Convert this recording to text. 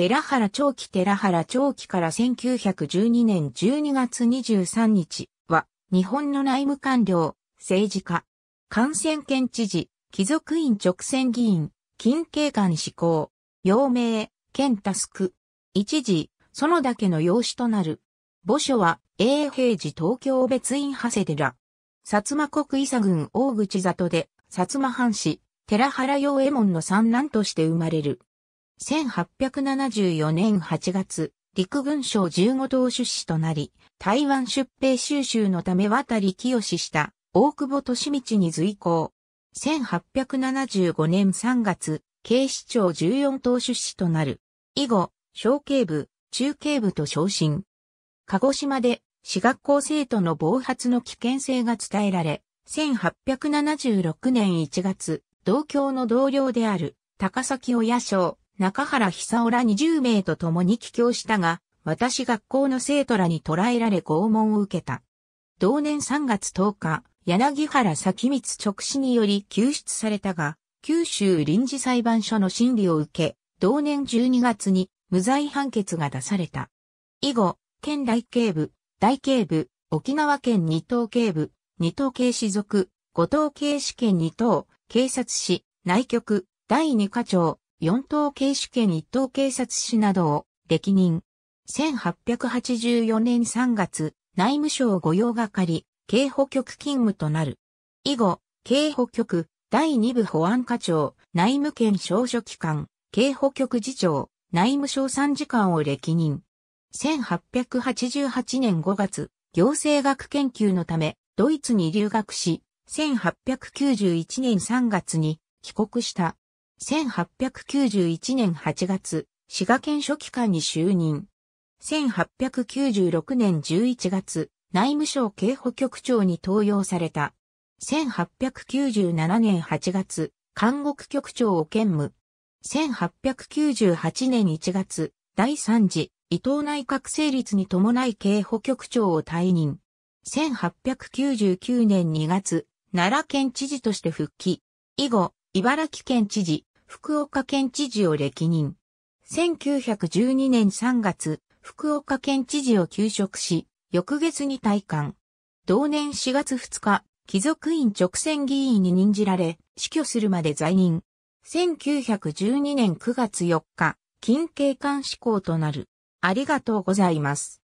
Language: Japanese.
寺原長期寺原長期から1912年12月23日は、日本の内務官僚、政治家、感染県知事、貴族院直選議員、近景官志向、陽明、県タスク、一時、園だけの養子となる。墓所は、永平寺東京別院長谷寺。薩摩国伊佐郡大口里で、薩摩藩士、寺原陽右衛門の三男として生まれる。1874年8月、陸軍省15等出資となり、台湾出兵収集のため渡り清した大久保利道に随行。1875年3月、警視庁14等出資となる。以後、小警部、中警部と昇進。鹿児島で、私学校生徒の暴発の危険性が伝えられ、1876年1月、同郷の同僚である、高崎親将、中原久夫ら20名と共に帰郷したが、私学校の生徒らに捕らえられ拷問を受けた。同年3月10日、柳原咲光直死により救出されたが、九州臨時裁判所の審理を受け、同年12月に無罪判決が出された。以後、県大警部、大警部、沖縄県二等警部、二等警視属、五等警視県二等、警察市、内局、第二課長、4等警視権1等警察士などを歴任。1884年3月、内務省御用係、警保局勤務となる。以後、警保局、第2部保安課長、内務県少書機関、警保局次長、内務省参事官を歴任。1888年5月、行政学研究のため、ドイツに留学し、1891年3月に帰国した。1891年8月、滋賀県書記官に就任。1896年11月、内務省警保局長に登用された。1897年8月、監獄局長を兼務。1898年1月、第3次伊藤内閣成立に伴い警保局長を退任。1899年2月、奈良県知事として復帰。以後、茨城県知事、福岡県知事を歴任。1912年3月、福岡県知事を休職し、翌月に退官。同年4月2日、貴族院直選議員に任じられ、死去するまで在任。1912年9月4日、近景官志向となる。ありがとうございます。